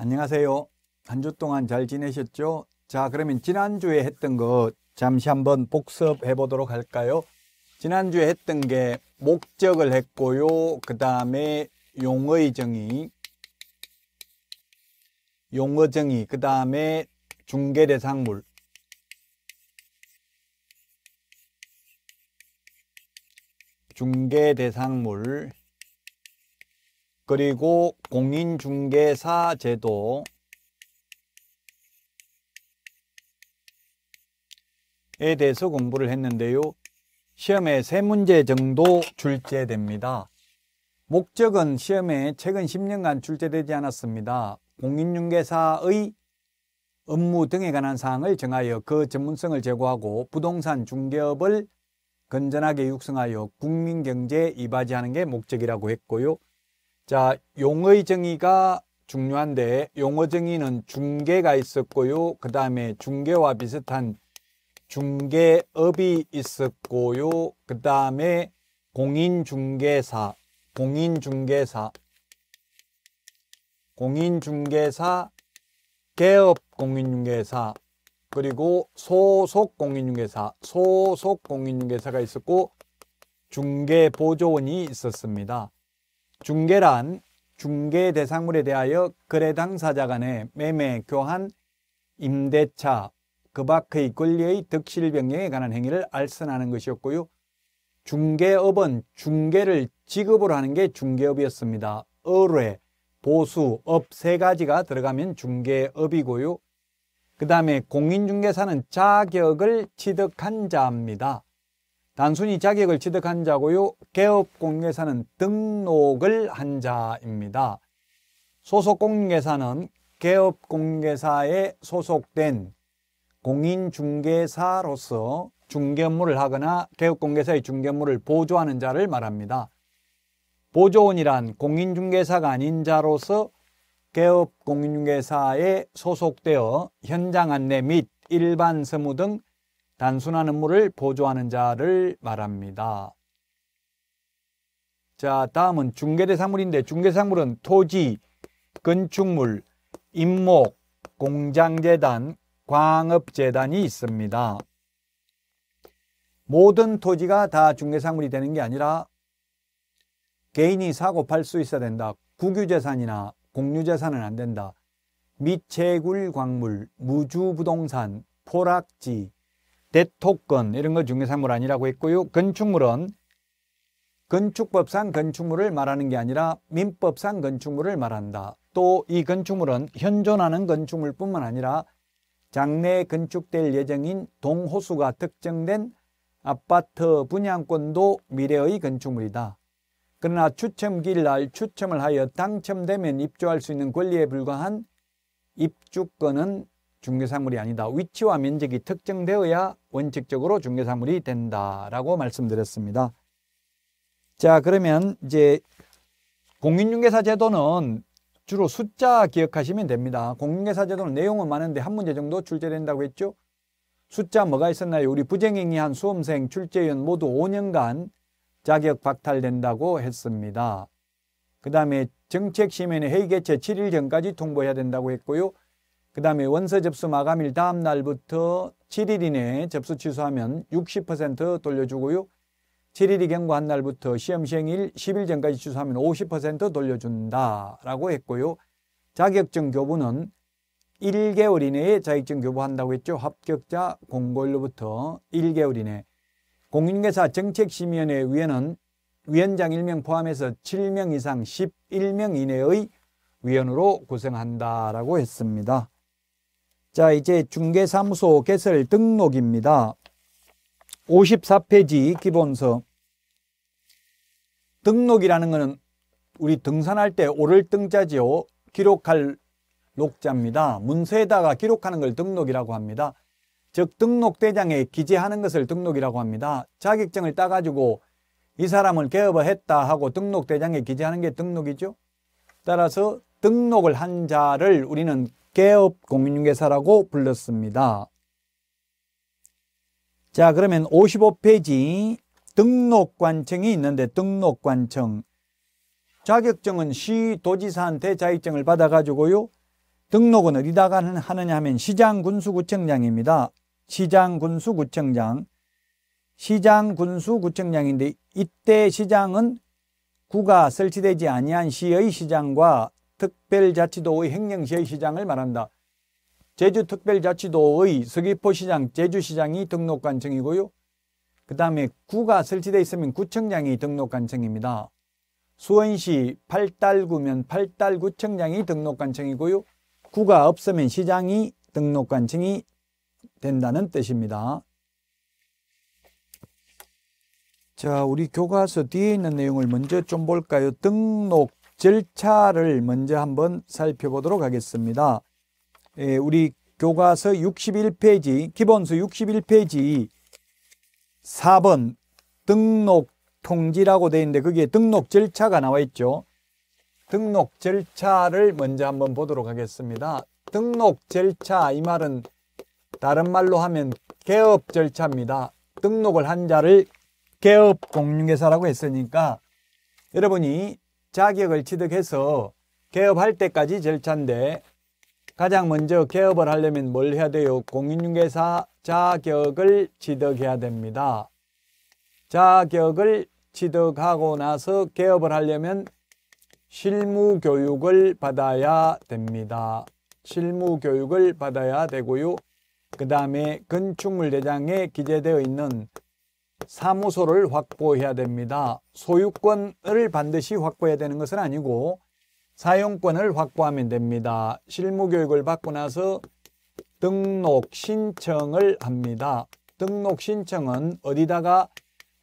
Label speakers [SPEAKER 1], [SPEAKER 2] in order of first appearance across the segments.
[SPEAKER 1] 안녕하세요. 한 주 동안 잘 지내셨죠? 자, 그러면 지난주에 했던 거 잠시 한번 복습해 보도록 할까요? 지난주에 했던 게 목적을 했고요. 그 다음에 용의 정의, 용어 정의, 그 다음에 중개 대상물, 중개 대상물, 그리고 공인중개사 제도 에 대해서 공부를 했는데요. 시험에 세 문제 정도 출제됩니다. 목적은 시험에 최근 10년간 출제되지 않았습니다. 공인중개사의 업무 등에 관한 사항을 정하여 그 전문성을 제고하고 부동산 중개업을 건전하게 육성하여 국민경제에 이바지하는 게 목적이라고 했고요. 자, 용의 정의가 중요한데 용어 정의는 중계가 있었고요. 그 다음에 중개와 비슷한 중개업이 있었고요. 그 다음에 공인중개사, 공인중개사, 공인중개사, 개업공인중개사, 그리고 소속공인중개사, 소속공인중개사가 있었고 중개보조원이 있었습니다. 중개란 중개 대상물에 대하여 거래 당사자 간의 매매, 교환, 임대차, 그 밖의 권리의 득실변경에 관한 행위를 알선하는 것이었고요. 중개업은 중개를 직업으로 하는 게 중개업이었습니다. 의뢰, 보수, 업 세 가지가 들어가면 중개업이고요. 그 다음에 공인중개사는 자격을 취득한 자입니다. 단순히 자격을 취득한 자고요. 개업공인계사는 등록을 한 자입니다. 소속공인계사는 개업공인계사에 소속된 공인중개사로서 중개 업무를 하거나 개업공개사의 중개 업무를 보조하는 자를 말합니다. 보조원이란 공인중개사가 아닌 자로서 개업공인중개사에 소속되어 현장 안내 및 일반 서무등 단순한 업무를 보조하는 자를 말합니다. 자, 다음은 중개대상물인데 중개상물은 토지, 건축물, 임목, 공장재단, 광업재단이 있습니다. 모든 토지가 다 중개상물이 되는 게 아니라 개인이 사고 팔 수 있어야 된다. 국유재산이나 공유재산은 안 된다. 미채굴 광물, 무주부동산, 포락지, 대토건 이런 것 중개사물 아니라고 했고요. 건축물은 건축법상 건축물을 말하는 게 아니라 민법상 건축물을 말한다. 또 이 건축물은 현존하는 건축물뿐만 아니라 장래에 건축될 예정인 동호수가 특정된 아파트 분양권도 미래의 건축물이다. 그러나 추첨기일 날 추첨을 하여 당첨되면 입주할 수 있는 권리에 불과한 입주권은 중개사물이 아니다. 위치와 면적이 특정되어야 원칙적으로 중개사물이 된다라고 말씀드렸습니다. 자 그러면 이제 공인중개사 제도는 주로 숫자 기억하시면 됩니다. 공인중개사 제도는 내용은 많은데 한 문제 정도 출제된다고 했죠. 숫자 뭐가 있었나요? 우리 부정행위한 수험생, 출제위원 모두 5년간 자격 박탈된다고 했습니다. 그 다음에 정책시민의 회의 개최 7일 전까지 통보해야 된다고 했고요. 그 다음에 원서 접수 마감일 다음 날부터 7일 이내에 접수 취소하면 60% 돌려주고요. 7일이 경과한 날부터 시험 시행일 10일 전까지 취소하면 50% 돌려준다라고 했고요. 자격증 교부는 1개월 이내에 자격증 교부한다고 했죠. 합격자 공고일로부터 1개월 이내. 공인중개사 정책심의위원회 위원은 위원장 1명 포함해서 7명 이상 11명 이내의 위원으로 구성한다라고 했습니다. 자, 이제 중개사무소 개설 등록입니다. 54페이지 기본서. 등록이라는 것은 우리 등산할 때 오를 등자지요. 기록할 녹자입니다. 문서에다가 기록하는 걸 등록이라고 합니다. 즉 등록대장에 기재하는 것을 등록이라고 합니다. 자격증을 따가지고 이 사람을 개업을 했다 하고 등록대장에 기재하는 게 등록이죠. 따라서 등록을 한 자를 우리는 개업 공인중개사라고 불렸습니다. 자 그러면 55페이지 등록관청이 있는데 등록관청 자격증은 시도지사한테 자격증을 받아가지고요 등록은 어디다가 하느냐 하면 시장군수구청장입니다 시장군수구청장 시장군수구청장인데 이때 시장은 구가 설치되지 아니한 시의 시장과 특별자치도의 횡령시의 시장을 말한다. 제주특별자치도의 서귀포시장, 제주시장이 등록관청이고요. 그 다음에 구가 설치되어 있으면 구청장이 등록관청입니다. 수원시 팔달구면 팔달구청장이 등록관청이고요. 구가 없으면 시장이 등록관청이 된다는 뜻입니다. 자, 우리 교과서 뒤에 있는 내용을 먼저 좀 볼까요? 등록 절차를 먼저 한번 살펴보도록 하겠습니다. 예, 우리 교과서 61페이지, 기본서 61페이지 4번 등록 통지라고 되어 있는데 거기에 등록 절차가 나와 있죠. 등록 절차를 먼저 한번 보도록 하겠습니다. 등록 절차 이 말은 다른 말로 하면 개업 절차입니다. 등록을 한 자를 개업 공유회사라고 했으니까 여러분이 자격을 취득해서 개업할 때까지 절차인데 가장 먼저 개업을 하려면 뭘 해야 돼요? 공인중개사 자격을 취득해야 됩니다. 자격을 취득하고 나서 개업을 하려면 실무 교육을 받아야 됩니다. 실무 교육을 받아야 되고요. 그 다음에 건축물 대장에 기재되어 있는 사무소를 확보해야 됩니다. 소유권을 반드시 확보해야 되는 것은 아니고 사용권을 확보하면 됩니다. 실무교육을 받고 나서 등록 신청을 합니다. 등록 신청은 어디다가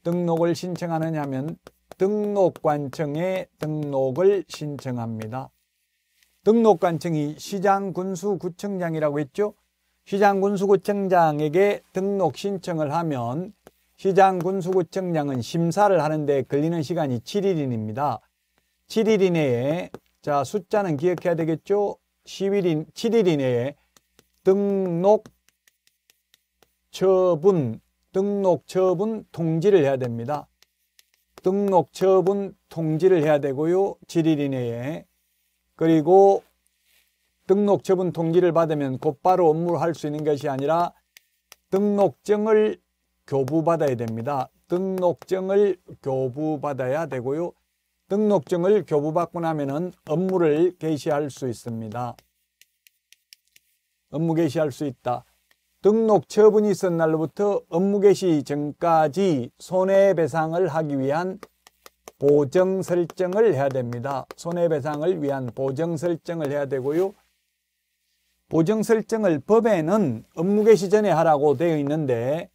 [SPEAKER 1] 등록을 신청하느냐 하면 등록관청에 등록을 신청합니다. 등록관청이 시장군수구청장이라고 했죠. 시장군수구청장에게 등록 신청을 하면 시장 군수구청장은 심사를 하는데 걸리는 시간이 7일인입니다. 7일 이내에 자 숫자는 기억해야 되겠죠? 10일인 7일 이내에 등록 처분 등록 처분 통지를 해야 됩니다. 등록 처분 통지를 해야 되고요. 7일 이내에 그리고 등록 처분 통지를 받으면 곧바로 업무를 할 수 있는 것이 아니라 등록증을 교부받아야 됩니다. 등록증을 교부받아야 되고요. 등록증을 교부받고 나면은 업무를 개시할 수 있습니다. 업무 개시할 수 있다. 등록 처분이 있은 날로부터 업무 개시 전까지 손해배상을 하기 위한 보정 설정을 해야 됩니다. 손해배상을 위한 보정 설정을 해야 되고요. 보정 설정을 법에는 업무 개시 전에 하라고 되어 있는데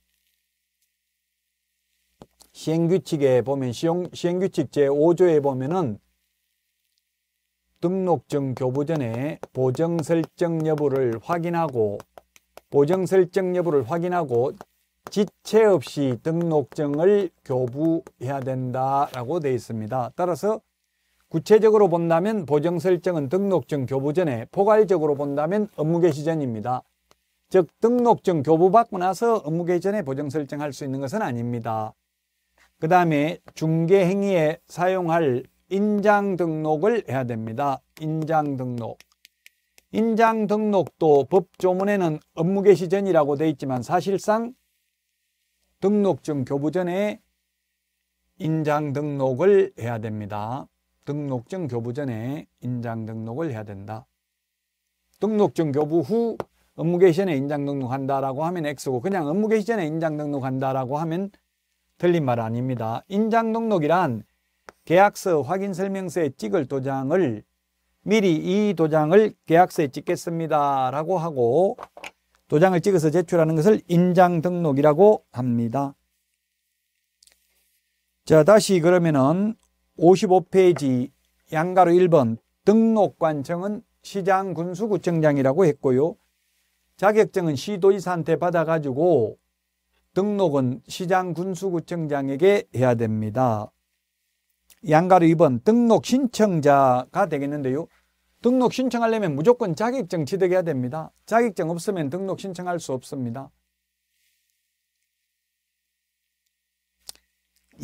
[SPEAKER 1] 시행규칙에 보면 시용, 시행규칙 제5조에 보면은 등록증 교부 전에 보정 설정 여부를 확인하고 보정 설정 여부를 확인하고 지체 없이 등록증을 교부해야 된다라고 되어 있습니다. 따라서 구체적으로 본다면 보정 설정은 등록증 교부 전에 포괄적으로 본다면 업무 개시 전입니다. 즉 등록증 교부받고 나서 업무 개시 전에 보정 설정할 수 있는 것은 아닙니다. 그 다음에 중개행위에 사용할 인장 등록을 해야 됩니다. 인장 등록. 인장 등록도 법조문에는 업무 개시 전이라고 되어 있지만 사실상 등록증 교부 전에 인장 등록을 해야 됩니다. 등록증 교부 전에 인장 등록을 해야 된다. 등록증 교부 후 업무 개시 전에 인장 등록한다라고 하면 X고 그냥 업무 개시 전에 인장 등록한다라고 하면 틀린 말 아닙니다. 인장 등록이란 계약서 확인 설명서에 찍을 도장을 미리 이 도장을 계약서에 찍겠습니다 라고 하고 도장을 찍어서 제출하는 것을 인장 등록이라고 합니다. 자 다시 그러면은 55페이지 양가로 1번 등록관청은 시장군수구청장이라고 했고요. 자격증은 시도지사한테 받아가지고 등록은 시장 군수구청장에게 해야 됩니다. 양가로 2번 등록 신청자가 되겠는데요. 등록 신청하려면 무조건 자격증 취득해야 됩니다. 자격증 없으면 등록 신청할 수 없습니다.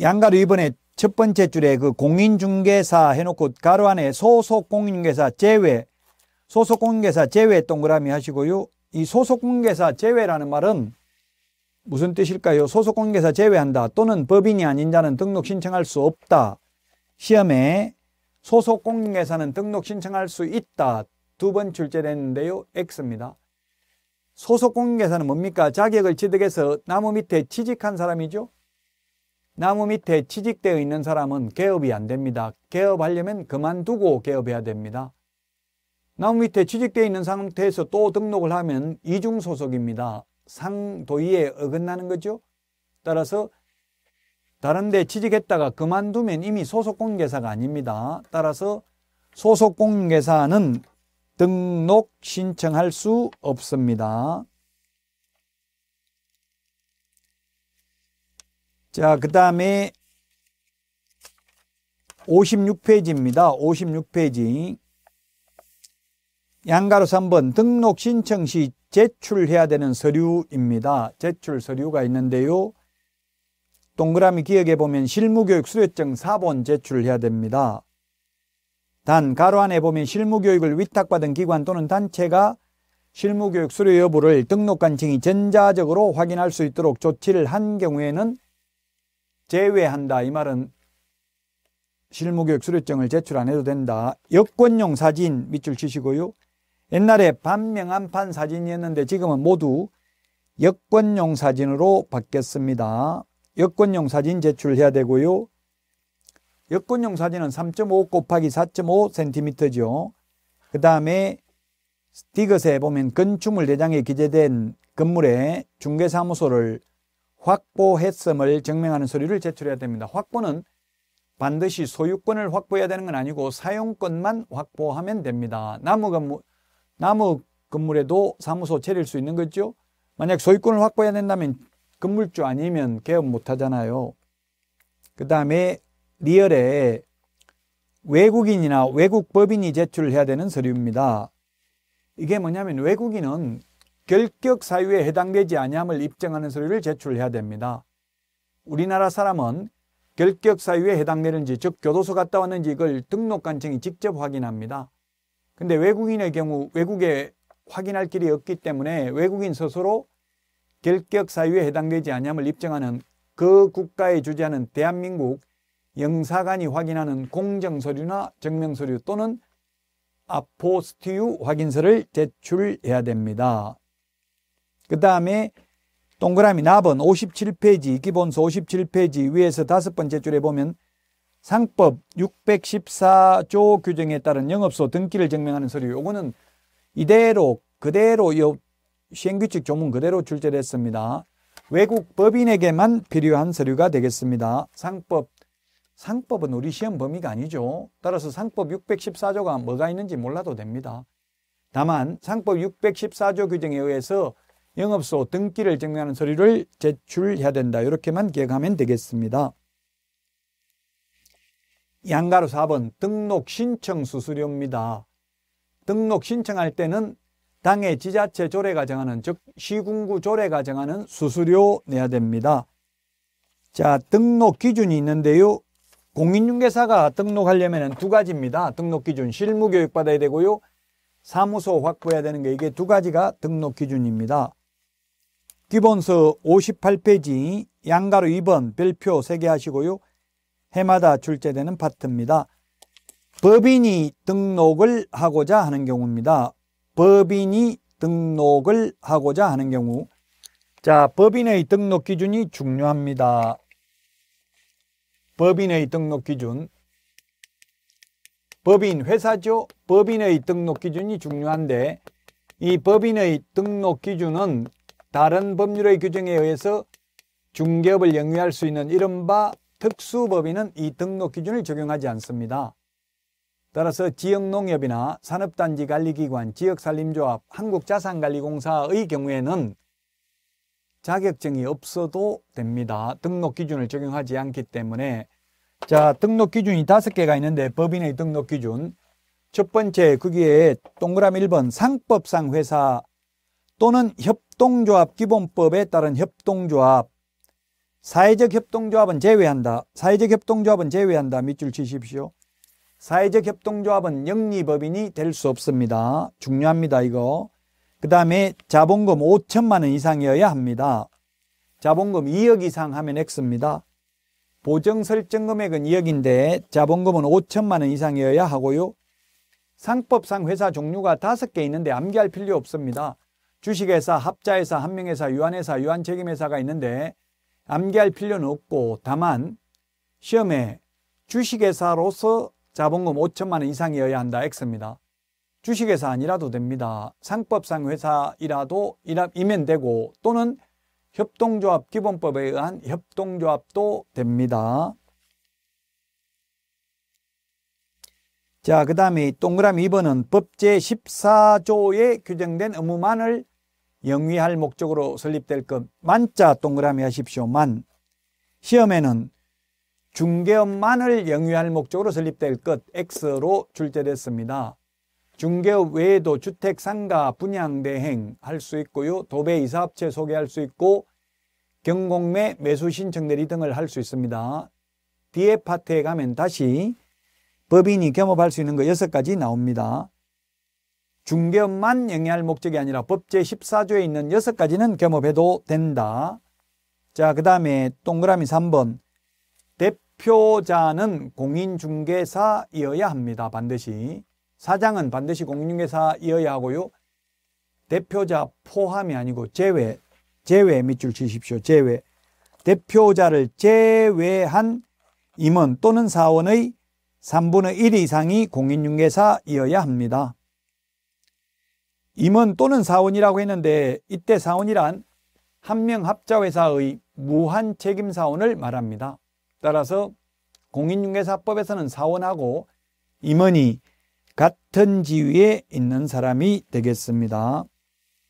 [SPEAKER 1] 양가로 2번에 첫 번째 줄에 그 공인중개사 해놓고 가로 안에 소속 공인중개사 제외 소속 공인중개사 제외 동그라미 하시고요. 이 소속 공인중개사 제외라는 말은 무슨 뜻일까요? 소속공개사 제외한다 또는 법인이 아닌 자는 등록 신청할 수 없다. 시험에 소속공개사는 등록 신청할 수 있다. 두 번 출제됐는데요. X입니다. 소속공개사는 뭡니까? 자격을 취득해서 나무 밑에 취직한 사람이죠. 나무 밑에 취직되어 있는 사람은 개업이 안 됩니다. 개업하려면 그만두고 개업해야 됩니다. 나무 밑에 취직되어 있는 상태에서 또 등록을 하면 이중소속입니다. 상도의에 어긋나는 거죠. 따라서 다른데 취직했다가 그만두면 이미 소속공개사가 아닙니다. 따라서 소속공개사는 등록 신청할 수 없습니다. 자, 그 다음에 56페이지입니다. 56페이지. 양가로3번 등록 신청 시 제출해야 되는 서류입니다. 제출 서류가 있는데요. 동그라미 기억에 보면 실무교육 수료증 4번 제출해야 됩니다. 단 가로 안에 보면 실무교육을 위탁받은 기관 또는 단체가 실무교육 수료 여부를 등록한 층이 전자적으로 확인할 수 있도록 조치를 한 경우에는 제외한다. 이 말은 실무교육 수료증을 제출 안 해도 된다. 여권용 사진 밑줄 치시고요. 옛날에 반명함판 사진이었는데 지금은 모두 여권용 사진으로 바뀌었습니다. 여권용 사진 제출해야 되고요. 여권용 사진은 3.5 곱하기 4.5cm죠. 그 다음에 디귿에 보면 건축물 대장에 기재된 건물의 중개사무소를 확보했음을 증명하는 서류를 제출해야 됩니다. 확보는 반드시 소유권을 확보해야 되는 건 아니고 사용권만 확보하면 됩니다. 나무 건물, 나무 건물에도 사무소 차릴 수 있는 거죠. 만약 소유권을 확보해야 된다면 건물주 아니면 개업 못 하잖아요. 그 다음에 리얼에 외국인이나 외국 법인이 제출해야 되는 서류입니다. 이게 뭐냐면 외국인은 결격 사유에 해당되지 않음을 입증하는 서류를 제출해야 됩니다. 우리나라 사람은 결격 사유에 해당되는지 즉 교도소 갔다 왔는지 이걸 등록 관청이 직접 확인합니다. 근데 외국인의 경우 외국에 확인할 길이 없기 때문에 외국인 스스로 결격 사유에 해당되지 않음을 입증하는 그 국가에 주재하는 대한민국 영사관이 확인하는 공정서류나 증명서류 또는 아포스티유 확인서를 제출해야 됩니다. 그 다음에 동그라미 납은 57페이지 기본서 57페이지 위에서 다섯 번째 줄에 보면 상법 614조 규정에 따른 영업소 등기를 증명하는 서류 요거는 이대로 그대로 요 시행규칙 조문 그대로 출제됐습니다. 외국 법인에게만 필요한 서류가 되겠습니다. 상법 상법은 우리 시험 범위가 아니죠. 따라서 상법 614조가 뭐가 있는지 몰라도 됩니다. 다만 상법 614조 규정에 의해서 영업소 등기를 증명하는 서류를 제출해야 된다. 이렇게만 기억하면 되겠습니다. 양가로 4번 등록 신청 수수료입니다. 등록 신청할 때는 당의 지자체 조례가 정하는 즉 시군구 조례가 정하는 수수료 내야 됩니다. 자 등록 기준이 있는데요. 공인중개사가 등록하려면 두 가지입니다. 등록 기준 실무교육 받아야 되고요. 사무소 확보해야 되는 게 이게 두 가지가 등록 기준입니다. 기본서 58페이지 양가로 2번 별표 3개 하시고요. 해마다 출제되는 파트입니다. 법인이 등록을 하고자 하는 경우입니다. 법인이 등록을 하고자 하는 경우 자 법인의 등록 기준이 중요합니다. 법인의 등록 기준 법인 회사죠. 법인의 등록 기준이 중요한데 이 법인의 등록 기준은 다른 법률의 규정에 의해서 중개업을 영위할 수 있는 이른바 특수법인은 이 등록 기준을 적용하지 않습니다. 따라서 지역농협이나 산업단지 관리기관, 지역산림조합, 한국자산관리공사의 경우에는 자격증이 없어도 됩니다. 등록 기준을 적용하지 않기 때문에 자 등록 기준이 다섯 개가 있는데 법인의 등록 기준 첫 번째 거기에 동그라미 1번 상법상 회사 또는 협동조합 기본법에 따른 협동조합 사회적 협동조합은 제외한다. 사회적 협동조합은 제외한다. 밑줄 치십시오. 사회적 협동조합은 영리법인이 될 수 없습니다. 중요합니다. 이거. 그 다음에 자본금 5천만 원 이상이어야 합니다. 자본금 2억 이상 하면 X입니다. 보정 설정 금액은 2억인데 자본금은 5천만 원 이상이어야 하고요. 상법상 회사 종류가 5개 있는데 암기할 필요 없습니다. 주식회사, 합자회사, 한명회사, 유한회사, 유한책임회사가 있는데 암기할 필요는 없고 다만 시험에 주식회사로서 자본금 5천만 원 이상이어야 한다 X입니다. 주식회사 아니라도 됩니다. 상법상 회사이라도 이면 되고 또는 협동조합 기본법에 의한 협동조합도 됩니다. 자, 그 다음에 동그라미 2번은 법제 14조에 규정된 의무만을 영위할 목적으로 설립될 것 만자 동그라미 하십시오 만 시험에는 중개업만을 영위할 목적으로 설립될 것 X로 출제됐습니다. 중개업 외에도 주택, 상가, 분양, 대행 할 수 있고요. 도배, 이사업체 소개할 수 있고 경공매, 매수 신청 대리 등을 할 수 있습니다. 뒤에 파트에 가면 다시 법인이 겸업할 수 있는 거6 가지 나옵니다. 중개업만 영위할 목적이 아니라 법 제14조에 있는 6가지는 겸업해도 된다. 자, 그 다음에 동그라미 3번. 대표자는 공인중개사이어야 합니다. 반드시. 사장은 반드시 공인중개사이어야 하고요. 대표자 포함이 아니고 제외, 제외 밑줄 치십시오. 제외. 대표자를 제외한 임원 또는 사원의 3분의 1 이상이 공인중개사이어야 합니다. 임원 또는 사원이라고 했는데 이때 사원이란 한 명 합자회사의 무한 책임 사원을 말합니다. 따라서 공인중개사법에서는 사원하고 임원이 같은 지위에 있는 사람이 되겠습니다.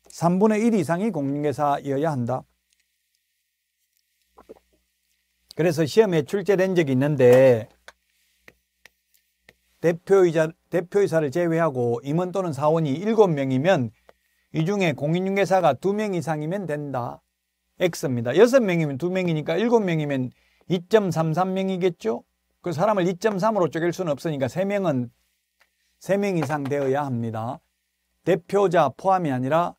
[SPEAKER 1] 3분의 1 이상이 공인중개사여야 한다. 그래서 시험에 출제된 적이 있는데 대표이자 대표이사를 제외하고 임원 또는 사원이 7 명이면이 중에 공인중개사가 2명 이상이면 된다. X입니다. 6 명이면 2명이니까7 명이면 2.33명이겠죠? 그 사람을 2.3으로 쪼갤 수는 없으니까 3명은3명 이상 되어야 합니다. 대표자 포함이 아니라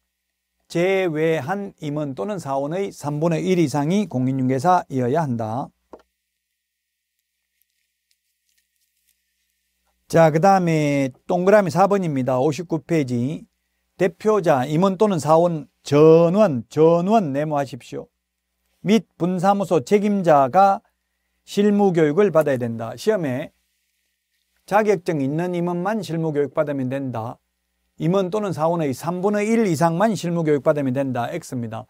[SPEAKER 1] 제외한 임원 또는 사원의 3분의 1 이상이 공인중개사이어야 한다. 자, 그 다음에 동그라미 4번입니다. 59페이지. 대표자, 임원 또는 사원, 전원, 전원 네모하십시오. 및 분사무소 책임자가 실무교육을 받아야 된다. 시험에 자격증 있는 임원만 실무교육 받으면 된다. 임원 또는 사원의 3분의 1 이상만 실무교육 받으면 된다. X입니다.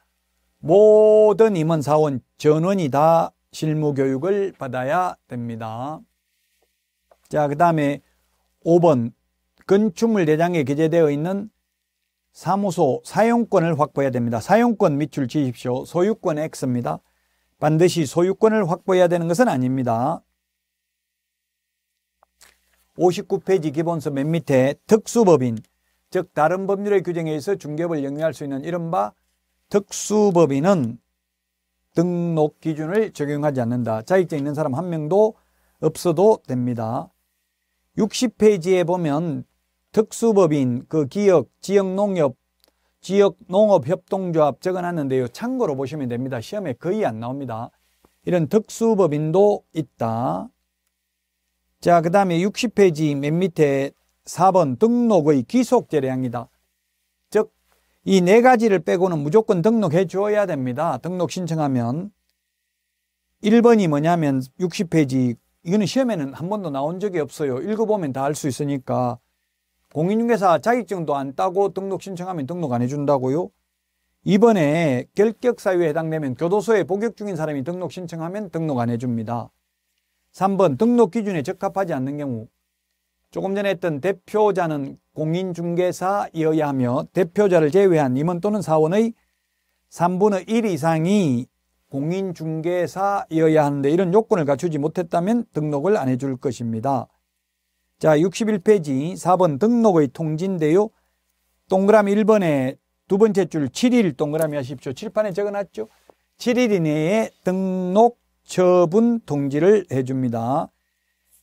[SPEAKER 1] 모든 임원, 사원, 전원이 다 실무교육을 받아야 됩니다. 자, 그 다음에 5번 건축물 대장에 기재되어 있는 사무소 사용권을 확보해야 됩니다. 사용권 밑줄 지십시오. 소유권 X입니다. 반드시 소유권을 확보해야 되는 것은 아닙니다. 59페이지 기본서 맨 밑에 특수법인, 즉 다른 법률의 규정에 의해서 중개업을 영위할 수 있는 이른바 특수법인은 등록 기준을 적용하지 않는다. 자격증 있는 사람 한 명도 없어도 됩니다. 60페이지에 보면 특수법인 그기역 지역 농협 지역 농업 협동조합 적어놨는데요. 참고로 보시면 됩니다. 시험에 거의 안 나옵니다. 이런 특수법인도 있다. 자, 그 다음에 60페이지 맨 밑에 4번 등록의 기속 재량이다. 즉, 이 네 가지를 빼고는 무조건 등록해 주어야 됩니다. 등록 신청하면. 1번이 뭐냐면 60페이지 이거는 시험에는 한 번도 나온 적이 없어요. 읽어보면 다 알 수 있으니까. 공인중개사 자격증도 안 따고 등록 신청하면 등록 안 해준다고요? 이번에 결격사유에 해당되면 교도소에 복역 중인 사람이 등록 신청하면 등록 안 해줍니다. 3번 등록 기준에 적합하지 않는 경우 조금 전에 했던 대표자는 공인중개사이어야 하며 대표자를 제외한 임원 또는 사원의 3분의 1 이상이 공인중개사여야 하는데 이런 요건을 갖추지 못했다면 등록을 안 해줄 것입니다. 자, 61페이지 4번 등록의 통지인데요. 동그라미 1번에 두 번째 줄 7일 동그라미 하십시오. 칠판에 적어놨죠. 7일 이내에 등록 처분 통지를 해줍니다.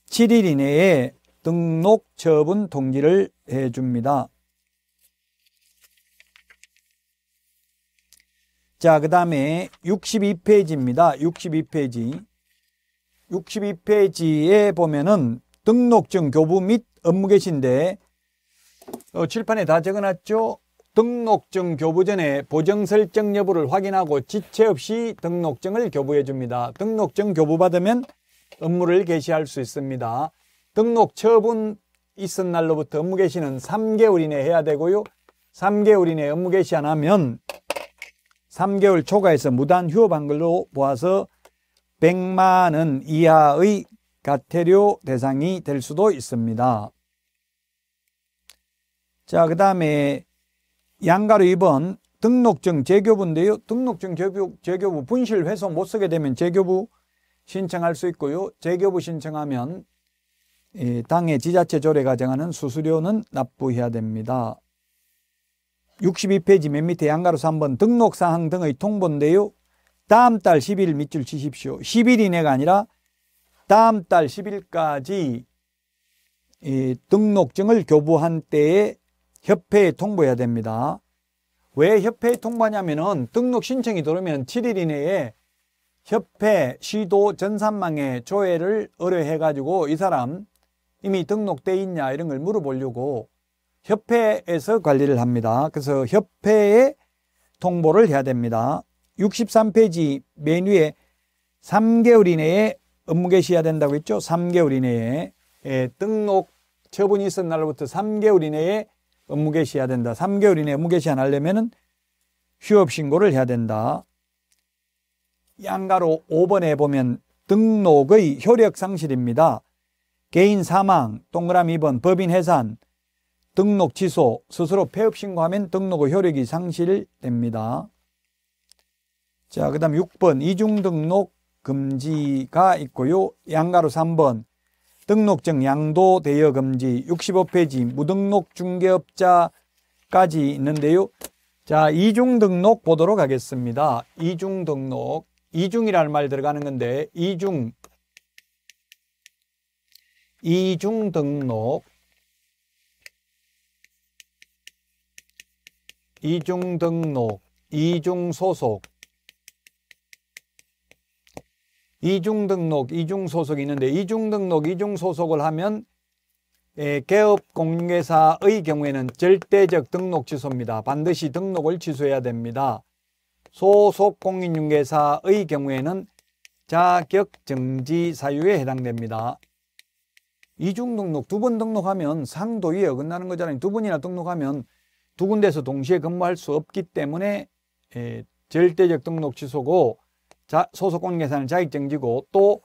[SPEAKER 1] 7일 이내에 등록 처분 통지를 해줍니다. 자, 그 다음에 62페이지입니다. 62페이지. 62페이지에 보면은 등록증 교부 및 업무 개시인데 어, 칠판에 다 적어놨죠? 등록증 교부 전에 보정 설정 여부를 확인하고 지체 없이 등록증을 교부해 줍니다. 등록증 교부받으면 업무를 개시할 수 있습니다. 등록 처분 있은 날로부터 업무 개시는 3개월 이내 해야 되고요. 3개월 이내 업무 개시 안 하면 3개월 초과해서 무단 휴업한 걸로 보아서 100만 원 이하의 가태료 대상이 될 수도 있습니다. 자, 그 다음에 양가로 2번 등록증 재교부인데요. 등록증 재교부, 재교부 분실 회수 못 쓰게 되면 재교부 신청할 수 있고요. 재교부 신청하면 예, 당의 지자체 조례가 정하는 수수료는 납부해야 됩니다. 62페이지 맨 밑에 양가로 3번 등록사항 등의 통보인데요. 다음 달 10일 밑줄 치십시오. 10일 이내가 아니라 다음 달 10일까지 등록증을 교부한 때에 협회에 통보해야 됩니다. 왜 협회에 통보하냐면은 등록 신청이 들어오면 7일 이내에 협회, 시도, 전산망에 조회를 의뢰해가지고 이 사람 이미 등록돼 있냐 이런 걸 물어보려고 협회에서 관리를 합니다. 그래서 협회에 통보를 해야 됩니다. 63페이지 메뉴에 3개월 이내에 업무 개시해야 된다고 했죠. 3개월 이내에 예, 등록 처분이 있었 날로부터 3개월 이내에 업무 개시해야 된다. 3개월 이내에 업무 개시 안하려면 휴업 신고를 해야 된다. 양가로 5번에 보면 등록의 효력 상실입니다. 개인 사망, 동그라미 2번, 법인 해산, 등록 취소, 스스로 폐업 신고하면 등록의 효력이 상실됩니다. 자, 그 다음 6번 이중 등록 금지가 있고요. 양가로 3번 등록증 양도 대여 금지 65페이지 무등록 중개업자까지 있는데요. 자, 이중 등록 보도록 하겠습니다. 이중 등록. 이중이라는 말 들어가는 건데 이중 이중 등록 이중 등록, 이중 소속, 이중 등록, 이중 소속이 있는데 이중 등록, 이중 소속을 하면 예, 개업 공개사의 경우에는 절대적 등록 취소입니다. 반드시 등록을 취소해야 됩니다. 소속 공인중개사의 경우에는 자격 정지 사유에 해당됩니다. 이중 등록 두 번 등록하면 상도위에 어긋나는 거잖아요. 두 번이나 등록하면 두 군데서 동시에 근무할 수 없기 때문에 에, 예, 절대적 등록 취소고 자, 소속권 계산은 자격정지고 또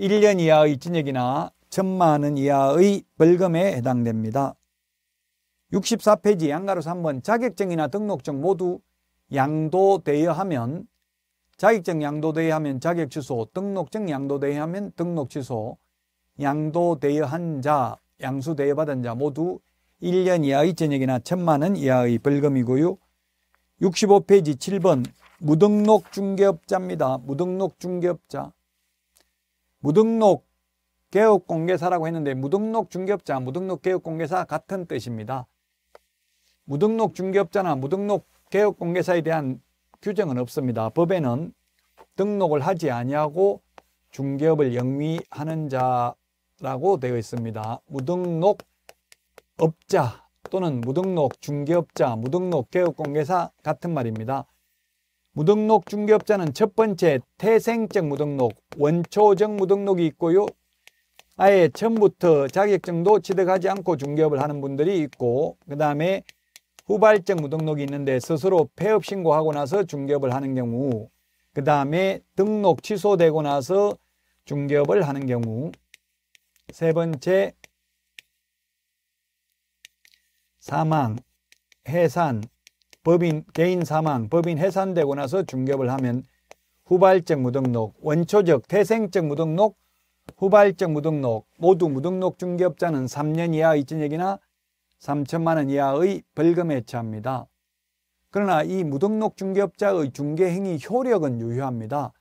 [SPEAKER 1] 1년 이하의 징역이나 1 천만 원 이하의 벌금에 해당됩니다. 64페이지 양가로 3번 자격증이나 등록증 모두 양도대여하면 자격증 양도대여하면 자격 취소, 등록증 양도대여하면 등록 취소, 양도대여한 자, 양수대여받은 자 모두 1년 이하의 전역이나 1 천만 원 이하의 벌금이고요. 65페이지 7번 무등록 중개업자입니다. 무등록 중개업자. 무등록 개업공개사라고 했는데 무등록 중개업자, 무등록 개업공개사 같은 뜻입니다. 무등록 중개업자나 무등록 개업공개사에 대한 규정은 없습니다. 법에는 등록을 하지 아니하고 중개업을 영위하는 자라고 되어 있습니다. 무등록 업자 또는 무등록 중개업자, 무등록 개업공개사 같은 말입니다. 무등록 중개업자는 첫 번째 태생적 무등록, 원초적 무등록이 있고요. 아예 처음부터 자격증도 취득하지 않고 중개업을 하는 분들이 있고 그 다음에 후발적 무등록이 있는데 스스로 폐업 신고하고 나서 중개업을 하는 경우 그 다음에 등록 취소되고 나서 중개업을 하는 경우 세 번째 사망, 해산, 법인 개인 사망, 법인 해산되고 나서 중개업을 하면 후발적 무등록, 원초적, 태생적 무등록, 후발적 무등록 모두 무등록 중개업자는 3년 이하 의진액이나 3천만 원 이하의 벌금에 처합니다. 그러나 이 무등록 중개업자의 중개행위 효력은 유효합니다.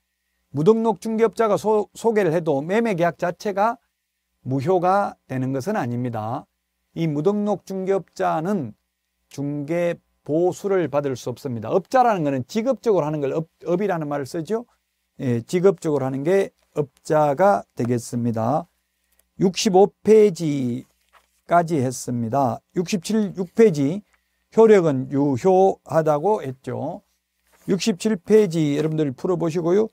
[SPEAKER 1] 무등록 중개업자가 소, 개를 해도 매매계약 자체가 무효가 되는 것은 아닙니다. 이 무등록 중개업자는 중개 보수를 받을 수 없습니다. 업자라는 것은 직업적으로 하는 걸 업, 업이라는 말을 쓰죠. 예, 직업적으로 하는 게 업자가 되겠습니다. 65페이지까지 했습니다. 67, 6페이지 효력은 유효하다고 했죠. 67페이지 여러분들 풀어보시고요.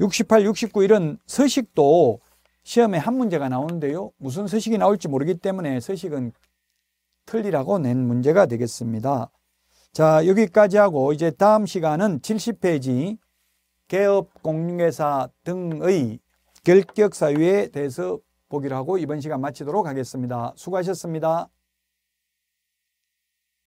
[SPEAKER 1] 68, 69 이런 서식도 시험에 한 문제가 나오는데요. 무슨 서식이 나올지 모르기 때문에 서식은 틀리라고 낸 문제가 되겠습니다. 자, 여기까지 하고 이제 다음 시간은 70페이지 개업 공인회사 등의 결격 사유에 대해서 보기로 하고 이번 시간 마치도록 하겠습니다. 수고하셨습니다.